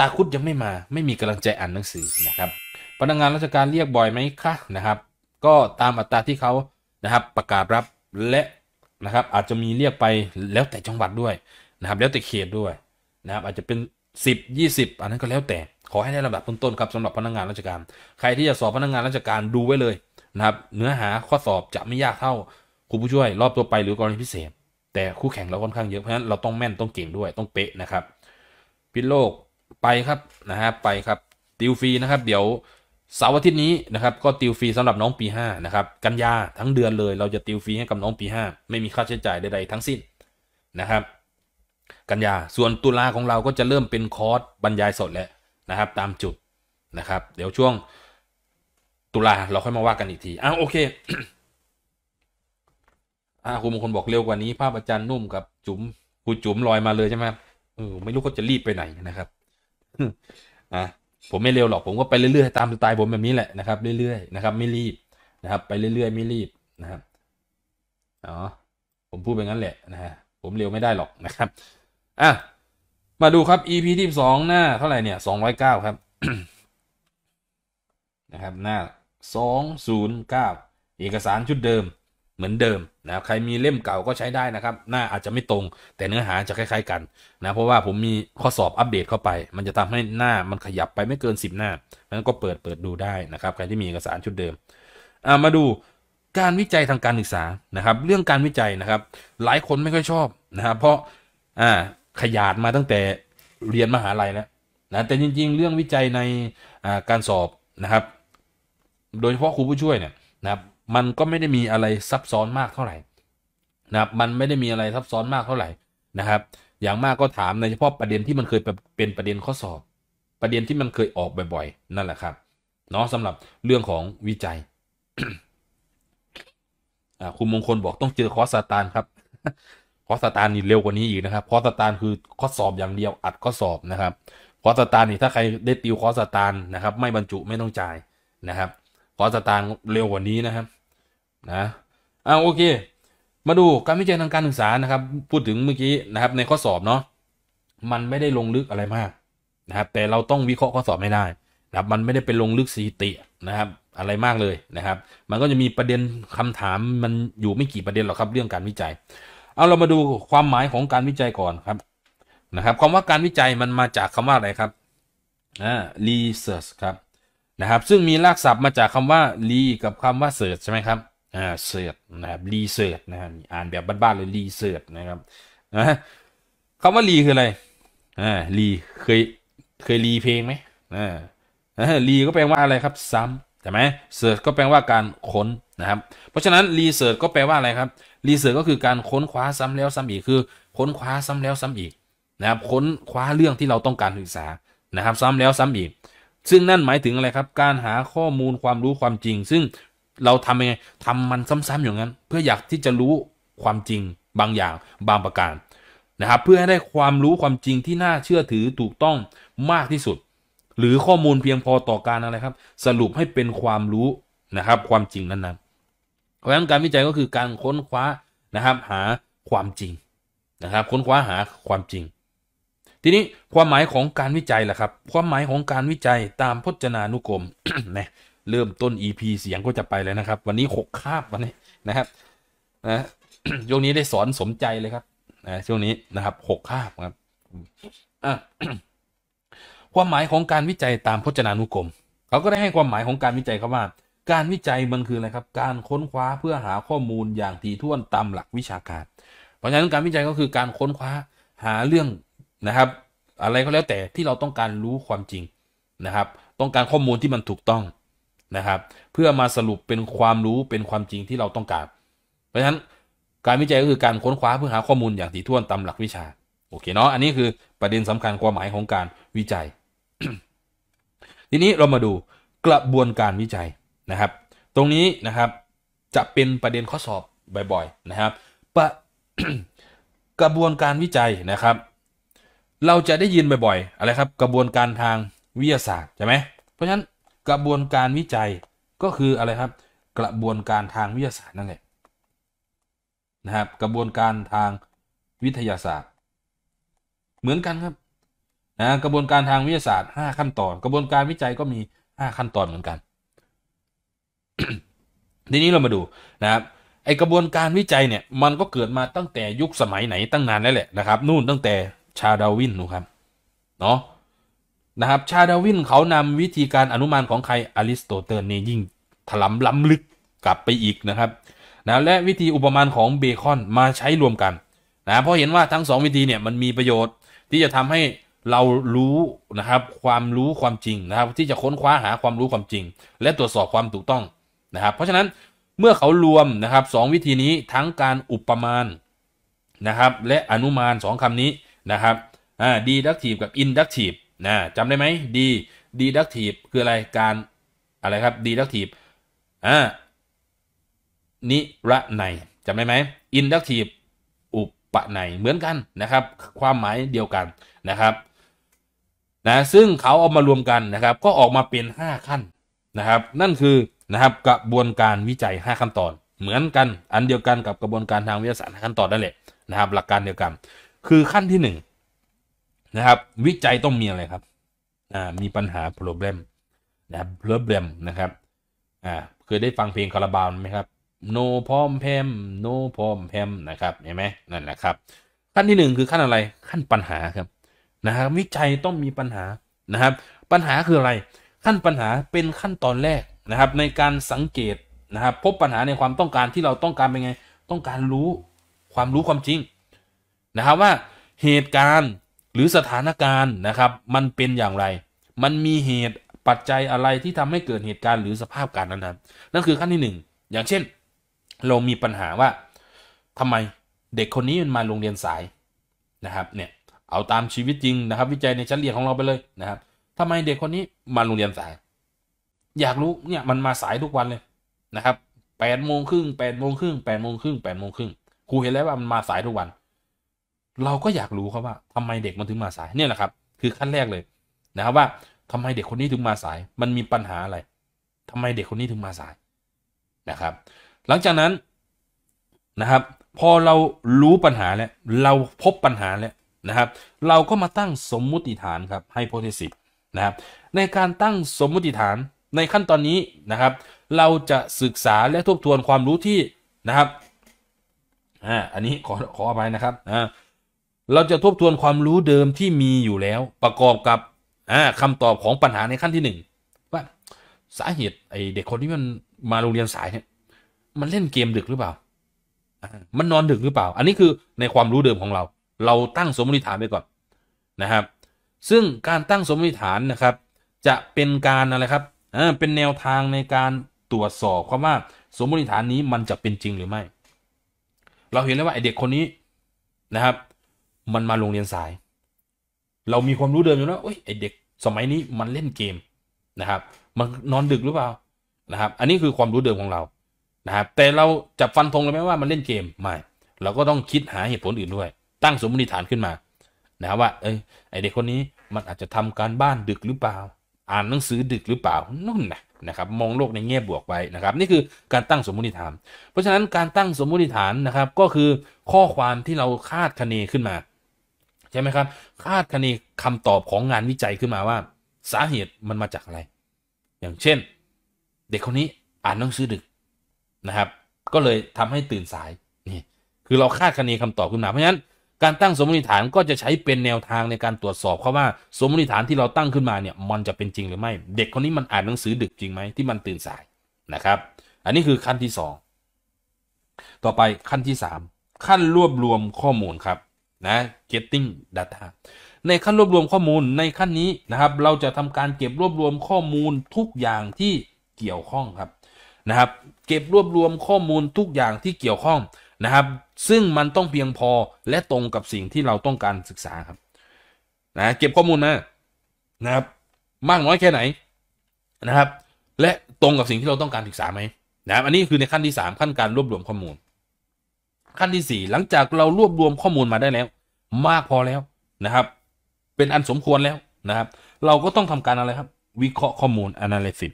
ตาคุดยังไม่มาไม่มีกำลังใจอ่านหนังสือนะครับ พนักงานราชการเรียกบ่อยไหมคะนะครับ ก็ตามอัตราที่เขานะครับประกาศรับและนะครับอาจจะมีเรียกไปแล้วแต่จังหวัดด้วยนะครับ แล้วแต่เขตด้วยนะครับ อาจจะเป็น10 20 อันนั้นก็แล้ว แต่ขอให้ได้ลำดับต้นๆครับสำหรับพนักงานราชการ ใครที่จะสอบพนักงานราชการดูไว้เลยนะครับ เนื้อหาข้อสอบจะไม่ยากเท่าครูผู้ช่วย รอบตัวไป หรือกรณีพิเศษ แต่คู่แข่งเราค่อนข้างเยอะเพราะฉะนั้นเราต้องแม่นต้องเก่งด้วยต้องเป๊ะนะครับ พิโลกไปครับนะฮะไปครับ ติวฟรีนะครับ เดี๋ยวเสาร์อาทิตย์นี้นะครับ ก็ติวฟรีสำหรับน้องปี5นะครับกันยาทั้งเดือนเลย เราจะติวฟรีให้กับน้องปี 5 ไม่มีค่าใช้จ่ายใดๆ ทั้งสิ้นนะครับ กันยาส่วนตุลาของเราก็จะเริ่มเป็นคอร์สบรรยายสดแล้วนะครับ ตามจุดนะครับ เดี๋ยวช่วง ตุลาเราค่อยมาว่ากันอีกทีอ้าวโอเคอ่าคณบมงคลบอกเร็วกว่านี้ภาพอาจารย์นุ่มกับจุ๋มครูจุ๋มลอยมาเลยใช่ไหมเออไม่รู้เขาจะรีบไปไหนนะครับอ่ะผมไม่เร็ว หรอก ผมก็ไป เรื่อย ๆ ตามสไตล์ผม แบบ นี้แหละนะ ครับเรื่อยๆนะครับไม่รีบนะครับไปเรื่อยๆไม่รีบนะครับอ๋อผมพูด ไปงั้น แหละนะฮะผมเร็วไม่ได้ หรอก นะ ครับอ่ะมาดูครับ EP ที่สองหน้าเท่าไหร่เนี่ยสองร้อยเก้าครับนะครับหน้าสองศูนย์เก้าเอกสารชุดเดิมเหมือนเดิมนะใครมีเล่มเก่าก็ใช้ได้นะครับ หน้าอาจจะไม่ตรง แต่เนื้อหาจะคล้ายๆกันนะเพราะว่าผมมีข้อสอบอัปเดตเข้าไป มันจะทำให้หน้ามันขยับไปไม่เกิน10หน้านั้นก็เปิดเปิดดูได้นะครับใครที่มีเอกสารชุดเดิมมาดูการวิจัยทางการศึกษานะครับ เรื่องการวิจัยนะครับ หลายคนไม่ค่อยชอบนะครับ เพราะอ่าขยาดมาตั้งแต่เรียนมหาลัยแล้วนะแต่จริง ๆ เรื่องวิจัยในการสอบนะครับ โดยเฉพาะครูผู้ช่วยเนี่ยนะครับมันก็ไม่ได้มีอะไรซับซ้อนมากเท่าไหร่นะครับ มันไม่ได้มีอะไรซับซ้อนมากเท่าไหร่นะครับ อย่างมากก็ถามในเฉพาะประเด็นที่มันเคยเป็นประเด็นข้อสอบ ประเด็นที่มันเคยออก บ่อยๆนั่นแหละครับเนาะสำหรับเรื่องของวิจัยคุณมงคลบอกต้องเจอคอสตานครับคอสตานนี่เร็วกว่านี้อีกนะครับคอสตานคือข้อสอบอย่างเดียวอัดข้อสอบนะครับคอสตานนี่ถ้าใครได้ติวคอสตานนะครับ ไม่บรรจุไม่ต้องจ่ายนะครับคอสตานเร็วกว่านี้นะครับนะอ่าโอเค มาดูการวิจัยทางการศึกษานะครับพูดถึงเมื่อกี้นะครับในข้อสอบเนาะมันไม่ได้ลงลึกอะไรมากนะครับแต่เราต้องวิเคราะห์ข้อสอบไม่ได้นะครับมันไม่ได้เป็นลงลึกสถิตินะครับ อะไรมากเลยนะครับ มันก็จะมีประเด็นคำถามมันอยู่ไม่กี่ประเด็นหรอกครับ เรื่องการวิจัยเอาเรามาดูความหมายของการวิจัยก่อนครับนะครับคำว่าการวิจัยมันมาจากคำว่าอะไรครับอ่า research ครับ นะครับ ซึ่งมี รากศัพท์มาจากคำว่า re กับคำว่า search ใช่ไหมครับอ่าเสิร์ชนะครับรีเสิร์ชนะครับอ่านแบบบ้านๆเลยรีเสิร์ชนะครับนะคำว่ารีคืออะไรอ่ารีเคยเคยรีเพลงไหมอ่ารีก็แปลว่าอะไรครับซ้ำใช่ไหมเสิร์ชก็แปลว่าการค้นนะครับเพราะฉะนั้นรีเสิร์ชก็แปลว่าอะไรครับรีเสิร์ชก็คือการค้นคว้าซ้ำแล้วซ้ำอีกคือ ค้นคว้าซ้ำแล้วซ้ำอีกนะครับค้นคว้าเรื่องที่เราต้องการศึกษานะครับซ้ำแล้วซ้ำอีก ซึ่งนั่นหมายถึงอะไรครับการหาข้อมูลความรู้ความจริง ซึ่งเราทำยังไงทำ มันซ้ำๆ อย่างนั้น เพื่ออยากที่จะรู้ความจริงบางอย่าง บางประการนะครับ เพื่อให้ได้ความรู้ความจริงที่น่าเชื่อถือถูกต้องมากที่สุด หรือข้อมูลเพียงพอต่อการอะไรครับ สรุปให้เป็นความรู้นะครับ ความจริงนั้นๆเพราะฉะนั้น การวิจัยก็คือการค้นคว้านะครับหาความจริงนะครับ ค้นคว้าหาความจริง ทีนี้ความหมายของการวิจัยล่ะครับ ความหมายของการวิจัยตามพจนานุกรมนะเริ่มต้น EP เสียงก็จะไปเลยนะครับวันนี้หกคาบวันนี้นะครับนะช่วงนี้ได้สอนสมใจเลยครับนะช่วงนี้นะครับหกคาบครับความหมายของการวิจัยตามพจนานุกรม เขาก็ได้ให้ความหมายของการวิจัยเขาว่า การวิจัยมันคืออะไรครับ การค้นคว้าเพื่อหาข้อมูลอย่างถี่ถ้วนตามหลักวิชาการ เพราะฉะนั้นการวิจัยก็คือการค้นคว้าหาเรื่องนะครับ อะไรก็แล้วแต่ที่เราต้องการรู้ความจริงนะครับ ต้องการข้อมูลที่มันถูกต้องนะครับเพื่อมาสรุปเป็นความรู้เป็นความจริงที่เราต้องการเพราะฉะนั้นการวิจัยก็คือการค้นคว้าเพื่อหาข้อมูลอย่างถี่ถ้วนตามหลักวิชาโอเคเนาะอันนี้คือประเด็นสำคัญความหมายของการวิจัยทีนี้เรามาดูกระบวนการวิจัยนะครับ ตรงนี้นะครับจะเป็นประเด็นข้อสอบบ่อย ๆ นะครับปะกระบวนการวิจัยนะครับ เราจะได้ยินบ่อยๆ อะไรครับ กระบวนการทางวิทยาศาสตร์ใช่ไหมเพราะฉะนั้นกระบวนการวิจัยก็คืออะไรครับ กระบวนการทางวิทยาศาสตร์นั่นแหละนะครับ กระบวนการทางวิทยาศาสตร์ เหมือนกันครับนะกระบวนการทางวิทยาศาสตร์ 5 ขั้นตอนกระบวนการวิจัยก็มี 5 ขั้นตอนเหมือนกัน ทีนี้เรามาดูนะครับไอกระบวนการวิจัยเนี่ยมันก็เกิดมาตั้งแต่ยุคสมัยไหนตั้งนานแล้วแหละนะครับ นู่นตั้งแต่ชาดาวินนะครับเนาะนะครับชาดาวินเขานำวิธีการอนุมานของใครอริสโตเติลนี่ยิ่งถลำล้ำลึกกลับไปอีกนะครับนะและวิธีอุปมาของเบคอนมาใช้รวมกันนะเพราะเห็นว่าทั้ง 2 วิธีเนี่ยมันมีประโยชน์ที่จะทำให้เรารู้นะครับความรู้ความจริงนะครับ ที่จะค้นคว้าหาความรู้ความจริง และตรวจสอบความถูกต้องนะครับ เพราะฉะนั้นเมื่อเขารวมนะครับสวิธีนี้ทั้งการอุปมาณนะครับและอนุมาน2คำนี้นะครับอ่าดีดักทีฟกับอินดักทีฟนะจำได้ไหมดีดีดักทีบคืออะไรการอะไรครับดีดักทีบอ่านิระในจำได้ไหมอินดักทีบอุปในเหมือนกันนะครับ ความหมายเดียวกันนะครับนะซึ่งเขาเอามารวมกันนะครับก็ออกมาเป็น 5 ขั้นนะครับ นั่นคือนะครับกระบวนการวิจัย 5 ขั้นตอนเหมือนกันอันเดียวกันกับกระบวนการทางวิทยาศาสตร์ขั้นตอนนั่นแหละนะครับ หลักการเดียวกันคือขั้นที่นะครับ วิจัยต้องมีอะไรครับอ่ามีปัญหา problem นะครับ problem นะครับอ่าเคยได้ฟังเพลงคาราบาลไหมครับ no พอมแพม no พอมแพมนะครับเห็นไหมนั่นแหละครับ ขั้นที่ 1 คือขั้นอะไรขั้นปัญหาครับนะครับ วิจัยต้องมีปัญหานะครับ ปัญหาคืออะไร ขั้นปัญหาเป็นขั้นตอนแรกนะครับ ในการสังเกตนะครับพบปัญหาในความต้องการที่เราต้องการเป็นไง ต้องการรู้ความรู้ความจริงนะครับว่าเหตุการณ์หรือสถานการณ์นะครับมันเป็นอย่างไร มันมีเหตุปัจจัยอะไรที่ทำให้เกิดเหตุการณ์หรือสภาพการนั้น้นั่นคือขั้นที่ 1 อย่างเช่น เรามีปัญหาว่า ทำไมเด็กคนนี้มันมาโรงเรียนสายนะครับเนี่ยเอาตามชีวิตจริงนะครับ วิจัยในชั้นเรียนของเราไปเลยนะครับ ทำไมเด็กคนนี้มาโรงเรียนสาย อยากรู้เนี่ยมันมาสายทุกวันเลยนะครับแปดโมงครึ่งแปดโมงครึ่งแปดโมงครึ่งแปดโมงครึ่งครูเห็นแล้วว่ามันมาสายทุกวันเราก็อยากรู้ครับว่า ทำไมเด็กมันถึงมาสายเนี่ยแหละครับ คือขั้นแรกเลยนะครับว่าทำไมเด็กคนนี้ถึงมาสาย มันมีปัญหาอะไร ทำไมเด็กคนนี้ถึงมาสายนะครับ หลังจากนั้นนะครับ พอเรารู้ปัญหาแล้ว เราพบปัญหาแล้วนะครับ เราก็มาตั้งสมมุติฐานครับไฮโพเทซิสนะครับในการตั้งสมมุติฐานในขั้นตอนนี้นะครับ เราจะศึกษาและทบทวนความรู้ที่นะครับอ่าอันนี้ขอขออภัยนะครับอ่าเราจะทบทวนความรู้เดิมที่มีอยู่แล้ว ประกอบกับคำตอบของปัญหาในขั้นที่หนึ่งว่าสาเหตุไอเด็ก คนที่มันมาโรงเรียนสายเนี่ยมันเล่นเกมดึกหรือเปล่า มันนอนดึกหรือเปล่า อันนี้คือในความรู้เดิมของเราเราตั้งสมมติฐานไปก่อนนะครับ ซึ่งการตั้งสมมติฐานนะครับ จะเป็นการอะไรครับ เป็นแนวทางในการตรวจสอบความว่าสมมติฐานนี้มันจะเป็นจริงหรือไม่ เราเห็นแล้วว่าไอเด็กคนนี้นะครับมันมาโรงเรียนสาย เรามีความรู้เดิมอยู่แล้วโอ้ยไอเด็กสมัยนี้มันเล่นเกมนะครับ มันนอนดึกหรือเปล่านะครับ อันนี้คือความรู้เดิมของเรา นะครับ แต่เราจับฟันธงเลยไหมว่ามันเล่นเกมไม่ เราก็ต้องคิดหาเหตุผลอื่นด้วย ตั้งสมมติฐานขึ้นมา นะว่า เอ้ยไอเด็กคนนี้มันอาจจะทำการบ้านดึกหรือเปล่า อ่านหนังสือดึกหรือเปล่า นั่นนะนะครับ มองโลกในแง่บวกไปนะครับ นี่คือการตั้งสมมติฐาน เพราะฉะนั้นการตั้งสมมติฐานนะครับ ก็คือข้อความที่เราคาดคะเนขึ้นมาใช่ไหมครับคาดคะเนคำตอบของงานวิจัยขึ้นมาว่า สาเหตุมันมาจากอะไรอย่างเช่น เด็กคนนี้อ่านหนังสือดึกนะครับ ก็เลยทำให้ตื่นสายนี่คือเราคาดคะเนคำตอบขึ้นมาเพราะฉะนั้นการตั้งสมมติฐานก็จะใช้เป็นแนวทางในการตรวจสอบเขาว่า สมมติฐานที่เราตั้งขึ้นมาเนี่ยมันจะเป็นจริงหรือไม่ เด็กคนนี้มันอ่านหนังสือดึกจริงไหมที่มันตื่นสายนะครับ อันนี้คือขั้นที่ 2 ต่อไปขั้นที่ 3 ขั้นรวบรวมข้อมูลครับนะ getting data ในขั้นรวบ รวมข้อมูลในขั้นนี้ นะครับ เราจะทำการเก็บรวบรวมข้อมูลทุกอย่างที่เกี่ยวข้อง ครับ นะครับ เก็บรวบรวมข้อมูลทุกอย่างที่เกี่ยวข้องนะครับ ซึ่งมันต้องเพียงพอและตรงกับสิ่งที่เราต้องการศึกษาครับนะเก็บข้อมูลมานะครับ มากน้อยแค่ไหน นะครับ และตรงกับสิ่งที่เราต้องการศึกษาไหมนะครับอันนี้คือในขั้นที่3ขั้นการรวบรวมข้อมูลขั้นที่ 4 หลังจากเรารวบรวมข้อมูลมาได้แล้ว มากพอแล้วนะครับ เป็นอันสมควรแล้วนะครับ เราก็ต้องทำการอะไรครับ วิเคราะห์ข้อมูล analysis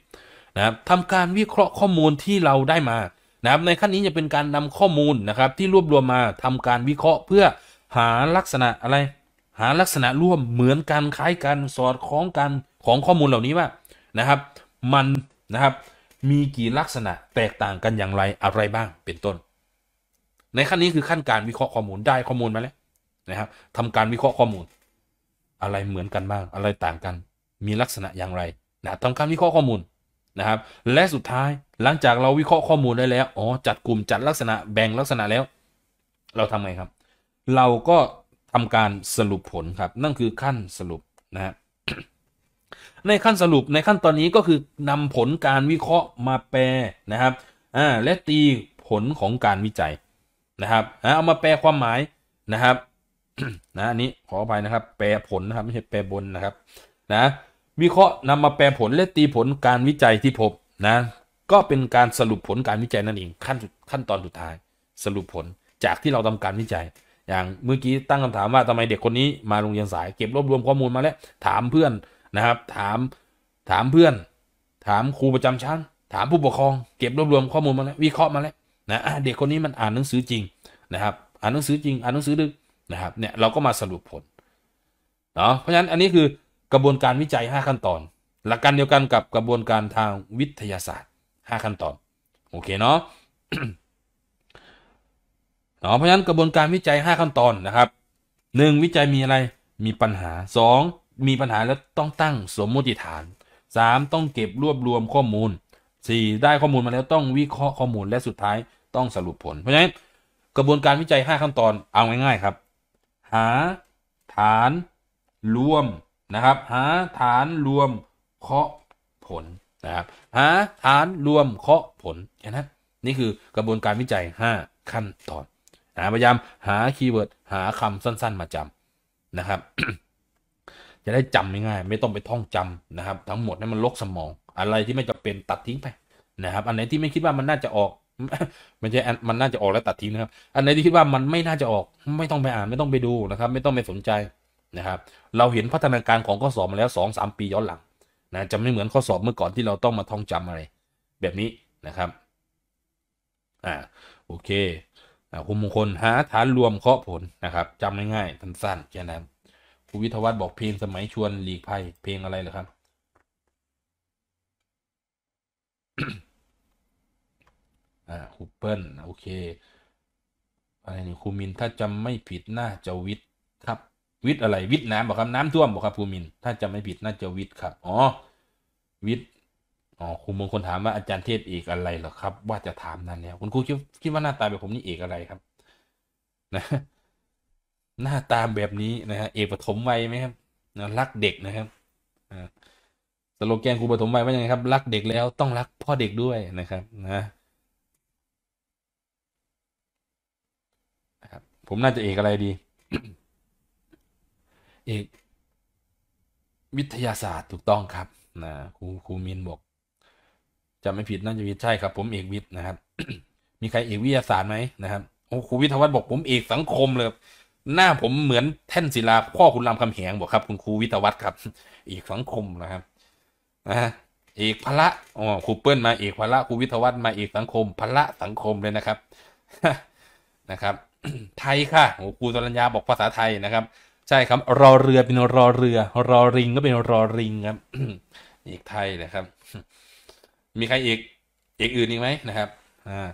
นะครับทำการวิเคราะห์ข้อมูลที่เราได้มานะครับ ในขั้นนี้จะเป็นการนำข้อมูลนะครับ ที่รวบรวมมาทำการวิเคราะห์เพื่อหาลักษณะอะไร หาลักษณะร่วมเหมือนกันคล้ายกันสอดคล้องกันของข้อมูลเหล่านี้ว่านะครับ มันนะครับมีกี่ลักษณะแตกต่างกันอย่างไรอะไรบ้างเป็นต้นในขั้นนี้คือขั้นการวิเคราะห์ข้อมูลได้ข้อมูลมาแล้วนะครับทำการวิเคราะห์ข้อมูล อะไรเหมือนกันบ้าง อะไรต่างกันมีลักษณะอย่างไรนะทำการวิเคราะห์ข้อมูลนะครับ และสุดท้ายหลังจากเราวิเคราะห์ข้อมูลได้แล้วอ๋อจัดกลุ่มจัดลักษณะแบ่งลักษณะแล้วเราทำไงครับ เราก็ทำการสรุปผลครับ นั่นคือขั้นสรุปนะครับในขั้นสรุปในขั้นตอนนี้ก็คือนำผลการวิเคราะห์มาแปลนะครับอ่าและตีผลของการวิจัยนะครับ เอามาแปลความหมายนะครับ นะ อันนี้ขออภัยนะครับ แปลผล นะครับ ไม่ใช่แปลบนนะครับ นะวิเคราะห์นำมาแปลผล และ ตีผลการวิจัยที่ พบนะ ก็เป็นการสรุปผลการวิจัยนั่นเองขั้นขั้นตอนสุดท้าย สรุปผลจากที่เราทำการวิจัย อย่างเมื่อกี้ ตั้งคำถามว่าทำไมเด็กคนนี้ มาโรงเรียนสาย เก็บรวบรวมข้อมูลมาแล้ว ถามเพื่อนนะครับถาม ถามเพื่อน ถามครูประจำชั้น ถามผู้ปกครองเก็บรวบรวมข้อมูลมาแล้ววิเคราะห์มาแล้วนะเด็กคนนี้มันอ่านหนังสือจริงนะครับอ่านหนังสือจริงอ่านหนังสือดึกนะครับเนี่ยเราก็มาสรุปผลเนาะเพราะฉะนั้นอันนี้คือกระบวนการวิจัย 5 ขั้นตอนหลักการเดียวกันกับกระบวนการทางวิทยาศาสตร์ 5 ขั้นตอน โอเคเนาะเนาะเพราะฉะนั้นกระบวนการวิจัย 5 ขั้นตอนนะครับ 1 วิจัยมีอะไรมีปัญหา 2 มีปัญหาแล้วต้องตั้งสมมติฐาน 3 ต้องเก็บรวบรวมข้อมูล 4 ได้ข้อมูลมาแล้วต้องวิเคราะห์ข้อมูลและสุดท้ายต้อง สรุป ผล เพราะฉะนั้นกระบวนการวิจัย 5 ขั้นตอนเอาง่าย ๆ ครับ หาฐานรวมนะครับหาฐานรวมเคาะผลนะครับหาฐานรวมเคาะผลแค่นั้นนี่คือกระบวนการวิจัย 5 ขั้นตอนนะพยายามหาคีย์เวิร์ดหาคำสั้นๆ มาจำนะครับ จะได้จำง่ายๆไม่ต้องไปท่องจำนะครับ ทั้งหมดให้มันลกสมอง อะไรที่ไม่จำเป็นตัดทิ้งไปนะ ครับอันไหนที่ไม่คิดว่ามันน่าจะออกไม่ใช่มันน่าจะออกแล้วตัดทิ้งนะครับ อันไหนที่คิดว่ามันไม่น่าจะออก ไม่ต้องไปอ่านไม่ต้องไปดูนะครับ ไม่ต้องไปสนใจนะครับ เราเห็นพัฒนาการของข้อสอบมาแล้ว2มปีย้อนหลัง นะจะไม่เหมือนข้อสอบเมื่อก่อนที่เราต้องมาท่องจำอะไร แบบนี้นะครับอ่าโอเคอ่าคุณมงคลหาฐานรวมเคาะผลนะครับจำง่ายๆสั้นๆแค่นั้นครูวิทวัฒน์บอกเพลงสมัยชวนหลีกภัยเพลงอะไรเหรอครับอ่าคูเปิลโอเคอะไรนี่คูมิน ถ้าจำไม่ผิดน่าจะวิทย์ครับ วิทย์อะไรวิทย์น้ำบอกครับน้ำท่วมบอกครับภูมินถ้าจำไม่ผิดน่าจะวิทย์ครับอ๋อวิทย์อ๋อครูมงคลถามว่าอาจารย์เทศเอกอะไรเหรอครับ ว่าจะถามนั่นแล้วคุณครูคิดคิดว่าหน้าตาแบบผมนี่เอกอะไรครับนะหน้าตาแบบนี้นะฮะเอกปฐมวัยไหมครับรักเด็กนะครับสโลแกนครูปฐมวัยว่ายังไงครับรักเด็กแล้วต้อง รักพ่อเด็กด้วยนะครับ นะผมน่าจะเอกอะไรดีเอกวิทยาศาสตร์ถูกต้องครับ นะครูครูมินบอกจะไม่ผิดน่าจะวิทย์ใช่ครับผมเอกวิทย์นะครับมีใครเอกวิทยาศาสตร์ไหมนะครับ โอ้ครูวิทวัฒน์บอกผมเอกสังคมเลยหน้าผมเหมือนแท่นศิลาพ่อคุณรามคำแหงบอกครับคุณครูวิทวัฒน์ครับเอกสังคมนะครับนะเอกพละอ๋อครูเปิ้ลมาเอกพละครูวิทวัฒน์มาเอกสังคมพละสังคมเลยนะครับนะครับไทยค่ะโอ้ครูสรัญญาบอกภาษาไทยนะครับ ใช่ครับ รอเรือเป็นรอเรือ รอริง ก็เป็นรอริงครับ อีกไทยนะครับ มีใครอีกอีก อื่นอีกไหมนะครับ อ่า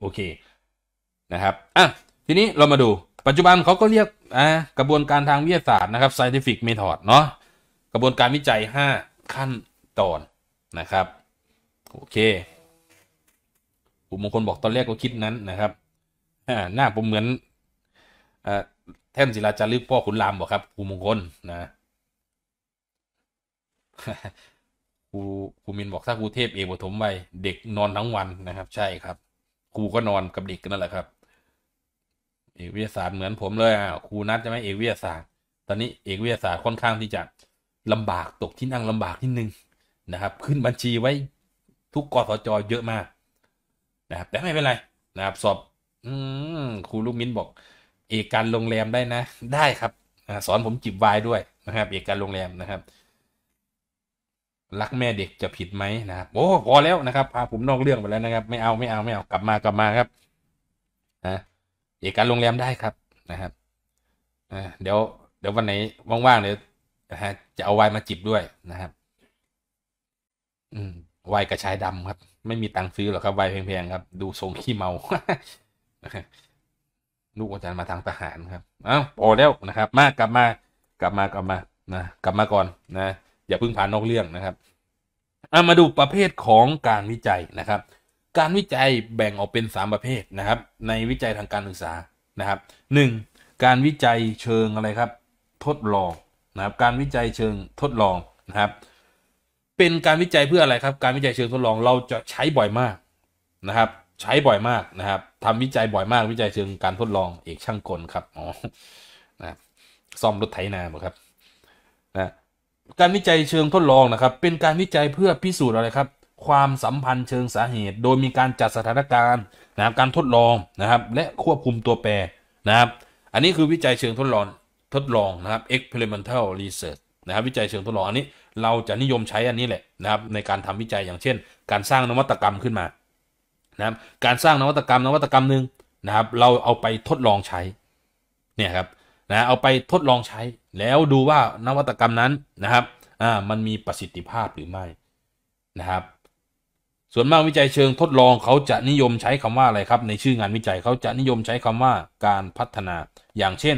โอเค นะครับ อ่ะ ทีนี้เรามาดู ปัจจุบันเขาก็เรียกอ่ากระบวนการทางวิทยาศาสตร์นะครับ scientific method เนาะกระบวนการวิจัย 5 ขั้นตอนนะครับ โอเคอุมงคลบอกตอนแรกก็คิดนั้นนะครับหน้าผมเหมือนแท่นศิลาจารึกพ่อขุนรามบอกครับภูมงคลนะครูครูมินบอกถ้าครูเทพเอกปฐมวัเด็กนอนทั้งวันนะครับ ใช่ครับครูก็นอนกับเด็กนั่นแหละครับเอกวิทยาศาสตร์เหมือนผมเลยอ่ะครูนัดจะไหมเอกวิทยาศาสตร์ ตอนนี้เอกวิทยาศาสตร์ค่อนข้างที่จะลำบากตกที่นั่งลำบากที่หนึ่งนะครับ ขึ้นบัญชีไว้ทุกกสจเยอะมากนะครับแต่ไม่เป็นไรนะครับสอบอืมครูลูกมิ้นบอก เอกการโรงแรม ได้นะได้ครับ สอนผมจิบวายด้วยนะครับ เอกการโรงแรมนะครับรักแม่เด็กจะผิดไหมนะครับ โอ้พอแล้วนะครับพาผมนอกเรื่องไปแล้วนะครับ ไม่เอาไม่เอาไม่เอากลับมากลับมาครับนะเอกการโรงแรมได้ครับนะครับเดี๋ยวเดี๋ยววันไหน ว่างๆเดี๋ยวนะฮะจะเอาวายมาจิบด้วยนะครับ อืมวายกระชายดำครับ ไม่มีตังค์ซื้อหรอกครับวายแพงๆครับดูทรงขี้เมาลูกอาจารย์มาทางทหารครับ เอ้าโอแล้วนะครับ มากกลับมากลับมา กลับมานะกลับมาก่อนนะอย่าพึ่งผ่านนอกเรื่องนะครับเอามาดูประเภทของการวิจัยนะครับ การวิจัยแบ่งออกเป็น 3 ประเภทนะครับ ในวิจัยทางการศึกษานะครับ 1. การวิจัยเชิงอะไรครับ ทดลองนะครับ การวิจัยเชิงทดลองนะครับ เป็นการวิจัยเพื่ออะไรครับการวิจัยเชิงทดลองเราจะใช้บ่อยมากนะครับใช้บ่อยมากนะครับทำวิจัยบ่อยมากวิจัยเชิงการทดลองเอกช่างกลครับอ๋อนะซ่อมรถไถนาครับนะการวิจัยเชิงทดลองนะครับ เป็นการวิจัยเพื่อพิสูจน์อะไรครับ ความสัมพันธ์เชิงสาเหตุ โดยมีการจัดสถานการณ์นะครับการทดลองนะครับ และควบคุมตัวแปรนะครับ อันนี้คือวิจัยเชิงทดลองทดลองนะครับ experimental research นะครับ วิจัยเชิงทดลองอันนี้ เราจะนิยมใช้อันนี้แหละนะครับ ในการทำวิจัยอย่างเช่น การสร้างนวัตกรรมขึ้นมานะครับการสร้างนวัตกรรม นวัตกรรมหนึ่งนะครับเราเอาไปทดลองใช้เนี่ยครับนะเอาไปทดลองใช้แล้วดูว่านวัตกรรมนั้นนะครับอ่ามันมีประสิทธิภาพหรือไม่นะครับส่วนมากวิจัยเชิงทดลองเขาจะนิยมใช้คำว่าอะไรครับในชื่องานวิจัยเขาจะนิยมใช้คำว่าการพัฒนา อย่างเช่น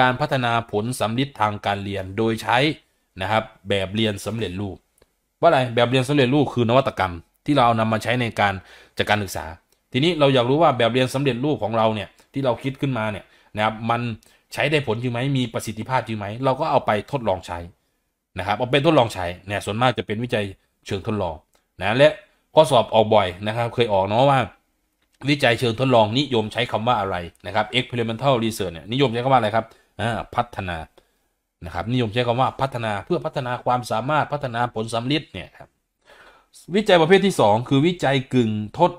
การพัฒนาผลสำลิดทางการเรียนโดยใช้นะครับแบบเรียนสำเร็จรูปว่าอะไรแบบเรียนสำเร็จรูปคือนวัตกรรมที่เราเอานำมาใช้ในการจัดการศึกษา ทีนี้เราอยากรู้ว่าแบบเรียนสำเร็จรูปของเราเนี่ยที่เราคิดขึ้นมาเนี่ย นะครับมันใช้ได้ผลจริงไหมมีประสิทธิภาพจริงไหมเราก็เอาไปทดลองใช้นะครับเอาไปทดลองใช้เนี่ยส่วนมากจะเป็นวิจัยเชิงทดลองนะและข้อสอบออกบ่อยนะครับ เคยออกเนาะว่าวิจัยเชิงทดลอง นิยมใช้คำว่าอะไรนะครับ experimental research เนี่ยนิยมใช้คำว่า อะไรครับอ่าพัฒนานะครับนิยมใช้คำว่าพัฒนาเพื่อพัฒนาความสามารถพัฒนาผลสำลฤทธิ์เนี่ยครับวิจัยประเภทที่ 2 คือวิจัยกึ่งทด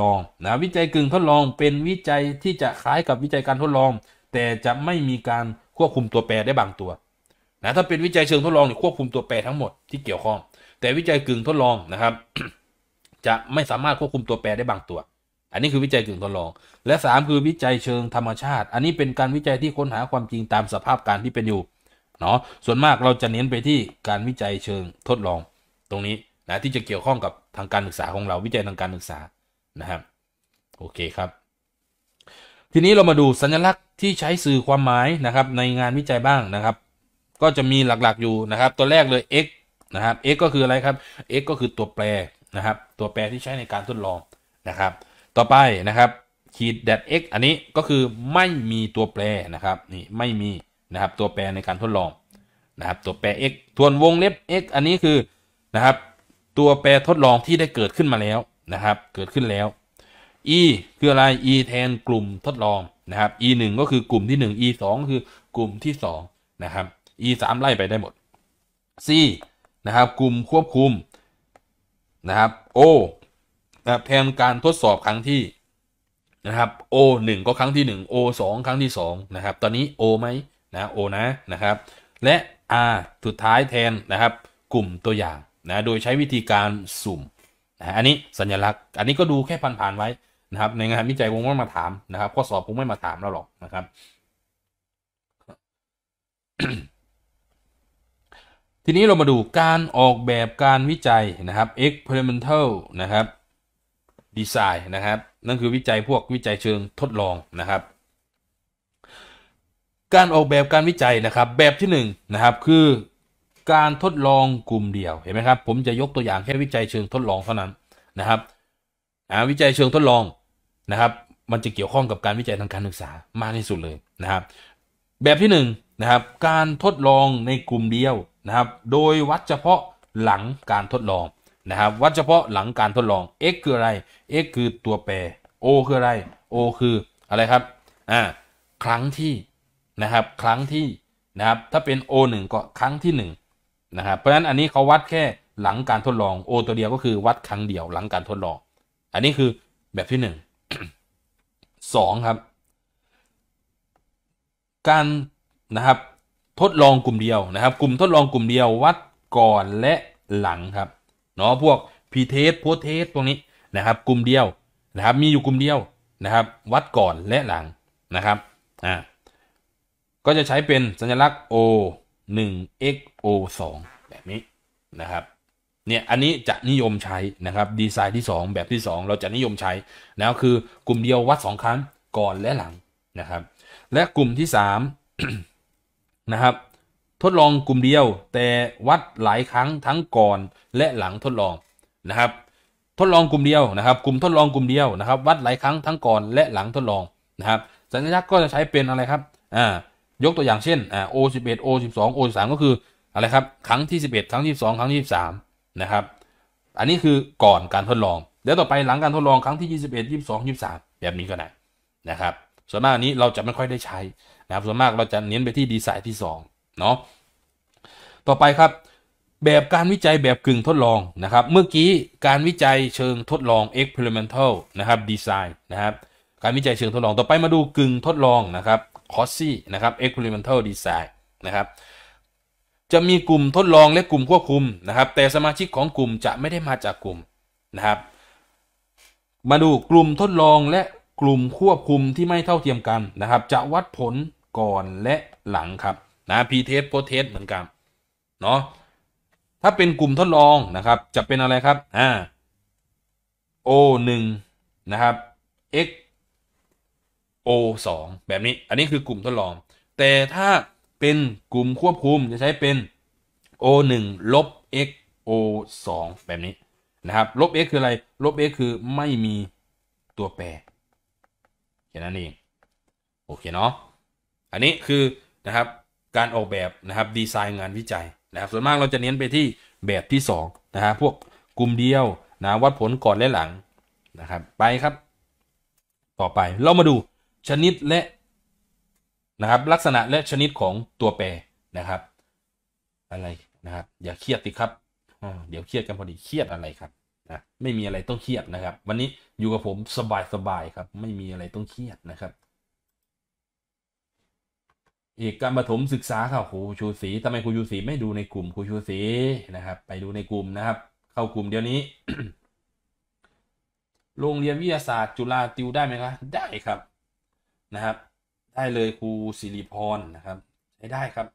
ลองนะวิจัยกึ่งทดลองเป็นวิจัยที่จะคล้ายกับวิจัยการทดลอง แต่จะไม่มีการควบคุมตัวแปรได้บางตัวนะถ้าเป็นวิจัยเชิงทดลองเนี่ยควบคุมตัวแปรทั้งหมดที่เกี่ยวข้อง แต่วิจัยกึ่งทดลองนะครับ จะไม่สามารถควบคุมตัวแปรได้บางตัว อันนี้คือวิจัยกึ่งทดลอง และ3คือวิจัยเชิงธรรมชาติ อันนี้เป็นการวิจัยที่ค้นหาความจริงตามสภาพการที่เป็นอยู่เนาะส่วนมากเราจะเน้นไปที่การวิจัยเชิงทดลอง ตรงนี้นะที่จะเกี่ยวข้องกับทางการศึกษาของเราวิจัยทางการศึกษานะครับ โอเคครับ ทีนี้เรามาดูสัญลักษณ์ที่ใช้สื่อความหมายนะครับในงานวิจัยบ้างนะครับ ก็จะมีหลักๆอยู่นะครับ ตัวแรกเลย x นะครับ x ก็คืออะไรครับ x ก็คือตัวแปรนะครับ ตัวแปรที่ใช้ในการทดลองนะครับ ต่อไปนะครับ ขีด x อันนี้ก็คือไม่มีตัวแปรนะครับนี่ไม่มีนะครับตัวแปรในการทดลองนะครับ ตัวแปร x ทวนวงเล็บ x อันนี้คือนะครับตัวแปรทดลองที่ได้เกิดขึ้นมาแล้วนะครับ เกิดขึ้นแล้ว e คืออะไร e แทนกลุ่มทดลองนะครับ e 1ก็คือกลุ่มที่1 e 2คือกลุ่มที่2นะครับ e 3ไล่ไปได้หมด c นะครับกลุ่มควบคุมนะครับ o นะครับแทนการทดสอบครั้งที่นะครับ o 1ก็ครั้งที่1 o 2ครั้งที่2นะครับ ตอนนี้ o ไหมนะ o นะนะครับ และ r สุดท้ายแทนนะครับกลุ่มตัวอย่างนะโดยใช้วิธีการ สุ่มนะอันนี้สัญลักษณ์อัน นี้ ก็ดูแค่ผ่านๆ ไว้ นะ ครับ ในงานวิจัยคงไม่มาถามนะครับ ข้อสอบคงไม่มาถามเราหรอกนะครับ ทีนี้เรามาดูการออกแบบการวิจัยนะครับ experimental นะ ครับ design นะครับ นั่น คือวิจัยพวกวิจัยเชิงทดลองนะครับ การออกแบบการวิจัยนะครับแบบที่1นนะครับคือการทดลองกลุ่มเดียวเห็นไหมครับผมจะยกตัวอย่างแค่วิจัยเชิงทดลองเท่านั้นนะครับวิจัยเชิงทดลองนะครับมันจะเกี่ยวข้องกับการวิจัยทางการศึกษามากที่สุดเลยนะครับแบบที่1นนะครับการทดลองในกลุ่มเดียวนะครับโดยวัดเฉพาะหลังการทดลองนะครับวัดเฉพาะหลังการทดลอง x คืออะไร x คือตัวแปร o คืออะไร o คืออะไรครับอ่าครั้งที่นะครับ ครั้งที่นะครับถ้าเป็น o 1ก็ครั้งที่ 1นะครับเพราะฉะนั้นอันนี้เขาวัดแค่หลังการทดลองโอตัวเดียวก็คือวัดครั้งเดียว หลังการทดลอง อันนี้คือแบบที่หนึ่งสองครับ การนะครับทดลองกลุ่มเดียวนะครับ กลุ่มทดลองกลุ่มเดียว วัดก่อนและหลังครับเนาะพวกพีเทสโพเทสพวกนี้นะครับกลุ่มเดียวนะครับมีอยู่กลุ่มเดียวนะครับวัดก่อนและหลังนะครับ อ่า ก็จะใช้เป็นสัญลักษณ์ O 1 xo 2แบบนี้นะครับเนี่ยอันนี้จะนิยมใช้นะครับดีไซน์ที่ 2 แบบที่ 2 เราจะนิยมใช้แล้วคือกลุ่มเดียววัด2ครั้งก่อนและหลังนะครับ และกลุ่มที่3นะครับทดลองกลุ่มเดียว แต่วัดหลายครั้งทั้งก่อนและหลังทดลองนะครับ ทดลองกลุ่ม เดียวนะครับ กลุ่มทดลองกลุ่มเดียวนะครับ วัดหลายครั้งทั้งก่อนและหลังทดลองนะครับ สัญลักษณ์ก็จะใช้เป็นอะไรครับอ่ายกตัวอย่างเช่น อ่า O11 O12 O13 ก็คืออะไร ครับ ครั้งที่ 11 ครั้งที่12 ครั้งที่13นะครับ อันนี้คือก่อนการทดลองเดี๋ยวต่อไปหลังการทดลองครั้งที่ 21 22 23 แบบนี้ก็ได้นะครับ ส่วนมากอันนี้เราจะไม่ค่อยได้ใช้นะครับ ส่วนมากเราจะเน้นไปที่ดีไซน์ที่สองเนาะ ต่อไปครับ แบบการวิจัยแบบกึ่งทดลองนะครับ เมื่อกี้การวิจัยเชิงทดลอง experimental นะครับ design นะครับ การวิจัยเชิงทดลองต่อไปมาดูกึ่งทดลองนะครับคอสซี่นะครับ experimental design นะครับจะมีกลุ่มทดลองและกลุ่มควบคุมนะครับแต่สมาชิกของกลุ่มจะไม่ได้มาจากกลุ่มนะครับ มาดูกลุ่มทดลองและกลุ่มควบคุมที่ไม่เท่าเทียมกันนะครับจะวัดผลก่อนและหลังครับนะ p-test post-test เหมือนกันเนาะถ้าเป็นกลุ่มทดลองนะครับจะเป็นอะไรครับอ่า o 1นะครับ x O2 แบบนี้ อันนี้คือกลุ่มทดลอง แต่ถ้าเป็นกลุ่มควบคุม จะใช้เป็น O1 ลบ x O2 แบบนี้นะครับลบ x คืออะไรลบ x คือไม่มีตัวแปรแค่นั้นเอง โอเคเนาะ อันนี้คือนะครับ การออกแบบนะครับ ดีไซน์งานวิจัยนะครับ ส่วนมากเราจะเน้นไปที่แบบที่2นะฮะ พวกกลุ่มเดียวนะวัดผลก่อนและหลังนะครับ ไปครับ ต่อไปเรามาดูชนิดและนะครับลักษณะและชนิดของตัวแปรนะครับ อะไรนะครับอย่าเครียดติครับเดี๋ยวเครียดกันพอดีเครียดอะไรครับนะไม่มีอะไรต้องเครียดนะครับ วันนี้อยู่กับผมสบายสบายครับ ไม่มีอะไรต้องเครียดนะครับเอกการปฐมศึกษาครับครูชูศรีทำไมครูชูศรีไม่ดูในกลุ่มครูชูศรีนะครับ ไปดูในกลุ่มนะครับ เข้ากลุ่มเดี๋ยวนี้ โรงเรียนวิทยาศาสตร์จุฬาติว ได้ไหมครับ ได้ครับนะครับได้เลยครูสิริพรนะครับใช้ได้ครับ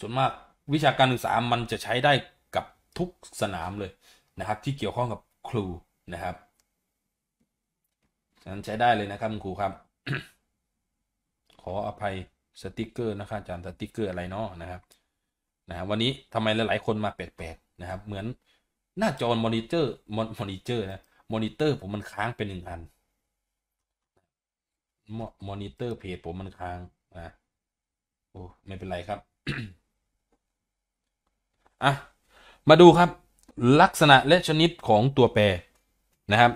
ส่วนมากวิชาการศึกษามันจะใช้ได้กับทุกสนามเลยนะครับ ที่เกี่ยวข้องกับครูนะครับฉะนั้นใช้ได้เลยนะครับครูครับ ขออภัยสติกเกอร์นะครับอาจารย์สติกเกอร์อะไรเนาะนะครับนะวันนี้ทำไมหลายๆคนมาแปลกๆนะครับเหมือนหน้าจอมอนิเตอร์มอนิเตอร์นะมอนิเตอร์ผมมันค้างเป็นหนึ่งอันมอนิเตอร์เพจผม มันค้างนะโอ้ไม่เป็น ไรครับอ่ะมาดูครับ ลักษณะและชนิดของตัวแปรนะครับ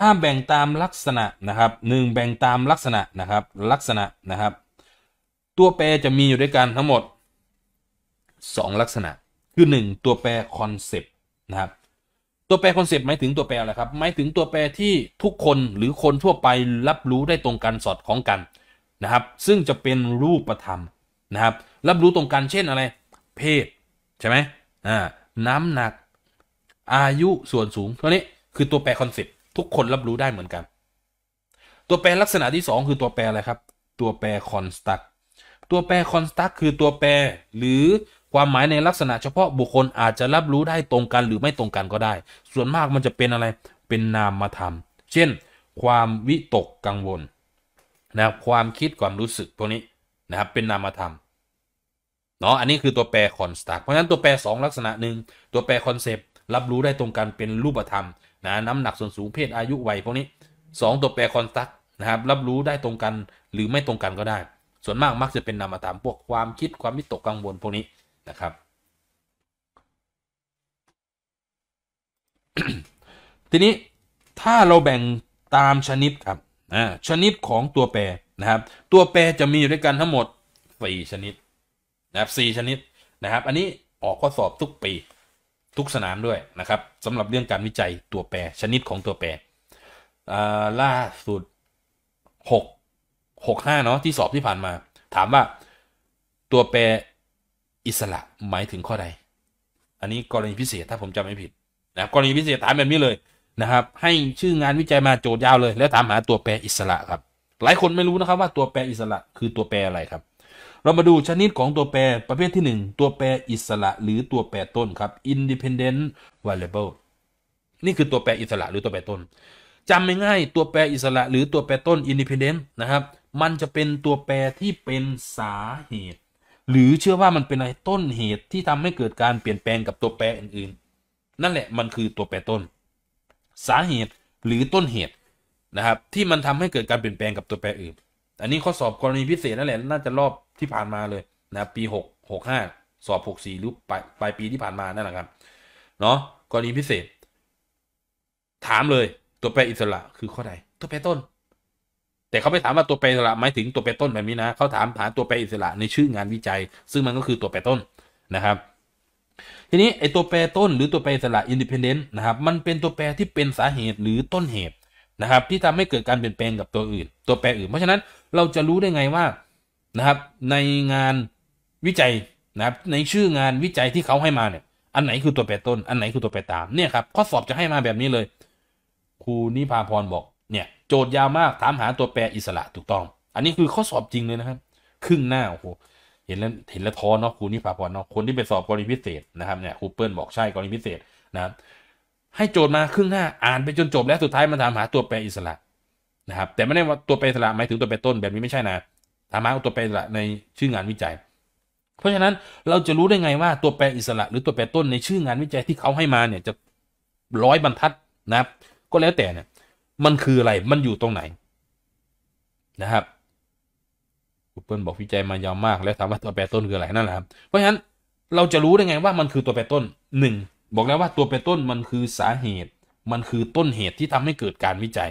ถ้าแบ่งตามลักษณะนะครับหนึ่งแบ่งตามลักษณะนะครับ ลักษณะนะครับ ตัวแปรจะมีอยู่ด้วยกันทั้งหมด 2 ลักษณะ คือ 1 ตัวแปรคอนเซปต์นะครับตัวแปรคอนเซปต์หมายถึงตัวแปร อะไรครับ หมายถึงตัวแปรที่ทุกคนหรือคนทั่วไปรับรู้ได้ตรงกัน สอดคล้องกัน นะครับ ซึ่งจะเป็นรูปธรรมนะครับ รับรู้ตรงกันเช่น อะไรเพศใช่ไหมอ่าน้ำหนักอายุส่วนสูงตัวนี้คือตัวแปรคอนเซปต์ทุกคนรับรู้ได้เหมือนกัน ตัวแปรลักษณะที่2คือตัวแปรอะไรครับ ตัวแปรคอนสตักตัวแปรคอนสตักคือตัวแปรหรือความหมายในลักษณะเฉพาะบุคคลอาจจะรับรู้ได้ตรงกันหรือไม่ตรงกันก็ได้ ส่วนมากมันจะเป็นอะไร เป็นนามธรรมาเช่น ความวิตกกังวลนะครับ ความคิดความรู้สึกพวกนี้ นะครับ เป็นนามธรรม เนาะ อันนี้คือตัวแปรคอนสตร์เพราะฉะนั้นตัวแปร2ลักษณะหนึ่ง ตัวแปรคอนเซปต์รับรู้ได้ตรงกันเป็นรูปธรรมนะ น้ำหนักส่วนสูงเพศอายุวัยพวกนี้ 2 ตัวแปรคอนสตร์นะครับ รับรู้ได้ตรงกันหรือไม่ตรงกันก็ได้ ส่วนมากมักจะเป็นนามธรรมพวกความคิดความวิตกกังวลพวกนี้นะครับทีนี้ถ้าเราแบ่งตามชนิดครับนะชนิดของตัวแปรนะครับตัวแปรจะมีอยู่ด้วยกันทั้งหมด4ชนิดนะครับ4ชนิดนะครับอันนี้ออกข้อสอบทุกปีทุกสนามด้วยนะครับสำหรับเรื่องการวิจัยตัวแปรชนิดของตัวแปรล่าสุด 6 6 5เนาะที่สอบที่ผ่านมา ถามว่าตัวแปรอิสระหมายถึงข้อใด อันนี้กรณีพิเศษถ้าผมจำไม่ผิดนะกรณีพิเศษถามแบบนี้เลยนะครับให้ชื่องานวิจัยมาโจทย์ยาวเลย แล้วถามหาตัวแปรอิสระครับ หลายคนไม่รู้นะครับว่าตัวแปรอิสระคือตัวแปรอะไรครับ เรามาดูชนิดของตัวแปรประเภทที่ 1 ตัวแปรอิสระหรือตัวแปรต้นครับ independent variable นี่คือตัวแปรอิสระหรือตัวแปรต้นจำง่ายๆตัวแปรอิสระหรือตัวแปรต้น independent นะครับมันจะเป็นตัวแปรที่เป็นสาเหตุหรือเชื่อว่า มัน เป็นอะไรต้นเหตุที่ทำให้เกิดการเปลี่ยนแปลงกับตัวแปรอื่น ๆ นั่นแหละมันคือตัวแปรต้น สาเหตุหรือต้นเหตุนะครับ ที่มันทำให้เกิดการเปลี่ยนแปลงกับตัวแปรอื่นอันนี้ข้อสอบกรณีพิเศษนั่นแหละน่าจะรอบที่ผ่านมาเลยนะปี6 6 5สอบ64หรือปลายปลายปีที่ผ่านมานั่นแหละครับเนาะกรณีพิเศษ ถามเลย ตัวแปรอิสระ คือข้อใดตัวแปรต้นแต่เขาไม่ถามว่าตัวแปรอิสระหมายถึงตัวแปรต้นแบบนี้นะเขาถามหาตัวแปรอิสระ ในชื่องานวิจัย ซึ่งมันก็คือตัวแปรต้นนะครับ ทีนี้ไอตัวแปรต้นหรือตัวแปรอิสระอินดิเพนเดนต์นะครับมันเป็นตัวแปรที่เป็นสาเหตุหรือต้นเหตุนะครับ ที่ทำให้เกิดการเปลี่ยนแปลงกับตัวอื่น ตัวแปรอื่นเพราะฉะนั้นเราจะรู้ได้ไงว่านะครับ ในงานวิจัยนะครับ ในชื่องานวิจัยที่เขาให้มาเนี่ยอันไหนคือตัวแปรต้นอันไหนคือตัวแปรตามเนี่ยครับข้อสอบจะให้มาแบบนี้เลยครูนิพาพรบอกเนี่ยโจทย์ยาวมากถามหาตัวแปรอิสระถูกต้อง อันนี้คือข้อสอบจริงเลยนะครับ ครึ่งหน้าโอ้โหเห็นแล้วเห็นแล้วท้อเนาะครูนิพาพเนาะคนที่ไปสอบกรณีพิเศษนะครับเนี่ยครูเปิลบอกใช่กรณีพิเศษนะให้โจทย์มาครึ่งหน้าอ่านไปจนจบแล้วสุดท้ายมันถามหาตัวแปรอิสระนะครับ แต่ไม่ได้ว่าตัวแปรอิสระหมายถึงตัวแปรต้นแบบนี้ไม่ใช่นะ ถามหาตัวแปรอิสระในชื่องานวิจัย เพราะฉะนั้นเราจะรู้ได้ไงว่าตัวแปรอิสระ หรือตัวแปรต้นในชื่องานวิจัยที่เขาให้มาเนี่ยจะร้อยบรรทัดนะครับก็แล้วแต่เนี่ยมัน คือ อะไร มันอยู่ตรงไหนนะครับ g o เปิลบอกวิจัยมายาวมากแล้วถามว่าตัวแปรต้นคืออะไรนั่นแหละครับ เพราะฉะนั้นเราจะรู้ได้ไงว่ามันคือตัวแปรต้นหนึ่งบอกแล้วว่าตัวแปรต้นมันคือสาเหตุ มันคือต้นเหตุที่ทำให้เกิดการวิจัย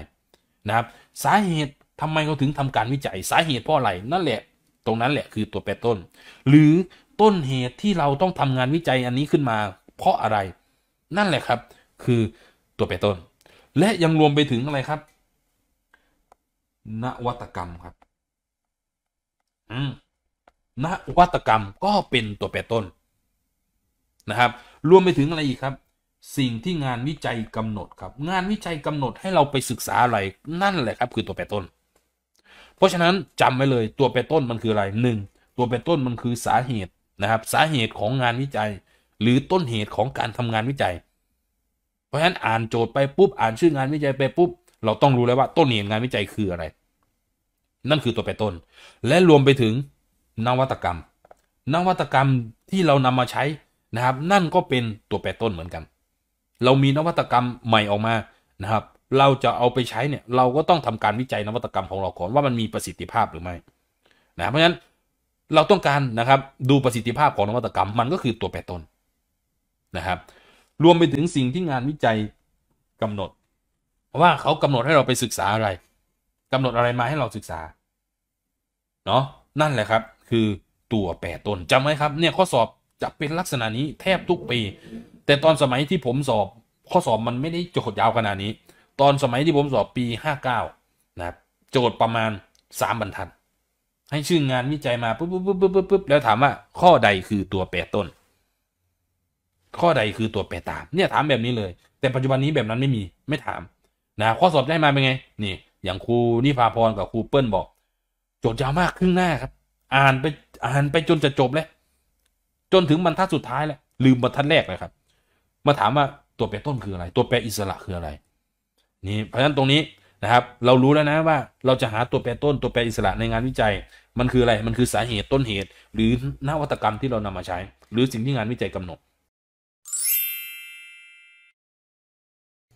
นะครับ สาเหตุทำไมเขาถึงทำการวิจัย สาเหตุเพราะอะไรนั่นแหละ ตรงนั้นแหละคือตัวแปรต้น หรือต้นเหตุที่เราต้องทำงานวิจัยอันนี้ขึ้นมา เพราะอะไร นั่นแหละครับ คือตัวแปรต้นและยังรวมไปถึงอะไรครับ นวัตกรรมครับอืมนวัตกรรมก็เป็นตัวแปรต้น นะครับ รวมไปถึงอะไรอีกครับ สิ่งที่งานวิจัยกำหนดครับ งานวิจัยกำหนดให้เราไปศึกษาอะไรนั่นแหละครับคือตัวแปรต้น เพราะฉะนั้นจำไว้เลยตัวแปรต้นมันคืออะไรหนึ่งตัวแปรต้นมันคือสาเหตุนะครับ สาเหตุของงานวิจัย หรือต้นเหตุของการทำงานวิจัยเพราะฉะนั้นอ่านโจทย์ไปปุ๊บอ่านชื่องานวิจัยไปปุ๊บ เราต้องรู้แล้วว่า ต้นเหตุงานวิจัยคืออะไร นั่นคือตัวแปรต้น และรวมไปถึงนวัตกรรม นวัตกรรมที่เรานำมาใช้นะครับ นั่นก็เป็นตัวแปรต้นเหมือนกัน เรามีนวัตกรรมใหม่ออกมานะครับ เราจะเอาไปใช้เนี่ยเราก็ต้องทำการวิจัยนวัตกรรมของเราก่อนว่ามันมีประสิทธิภาพหรือไม่นะเพราะฉะนั้นเราต้องการนะครับดูประสิทธิภาพของนวัตกรรมมันก็คือตัวแปรต้นนะครับรวมไปถึงสิ่งที่งานวิจัยกำหนดว่าเขากำหนดให้เราไปศึกษาอะไร กำหนดอะไรมาให้เราศึกษาเนาะนั่นแหละครับ คือตัวแปรต้นจำไว้ครับเนี่ยข้อสอบจะเป็นลักษณะนี้แทบทุกปี แต่ตอนสมัยที่ผมสอบ ข้อสอบมันไม่ได้โจทย์ยาวขนาดนี้ตอนสมัยที่ผมสอบปี59นะโจทย์ประมาณ3บรรทัดให้ชื่องานวิจัยมาปุ๊บปุ๊บปุ๊บปุ๊บปุ๊บแล้วถามว่า ข้อใดคือตัวแปรต้นข้อใดคือตัว แปรตาม เนี่ยถามแบบนี้เลย แต่ปัจจุบันนี้แบบนั้นไม่มี ไม่ถาม นะข้อสอบได้มาเป็นไง นี่ อย่างครูนิพาพรกับครูเปิ้ลบอกโจทย์ยาวมากครึ่งหน้าครับ อ่านไปอ่านไปจนจะจบเลย จนถึงบรรทัดสุดท้ายแล้ว ลืมบรรทัดแรกเลยครับ มาถามว่าตัวแปรต้นคืออะไร ตัวแปรอิสระคืออะไร นี่ เพราะฉะนั้นตรงนี้นะครับ เรารู้แล้วนะว่า เราจะหาตัวแปรต้นตัวแปรอิสระในงานวิจัย มันคืออะไร มันคือสาเหตุต้นเหตุ หรือนวัตกรรมที่เรานำมาใช้ หรือสิ่งที่งานวิจัยกำหนด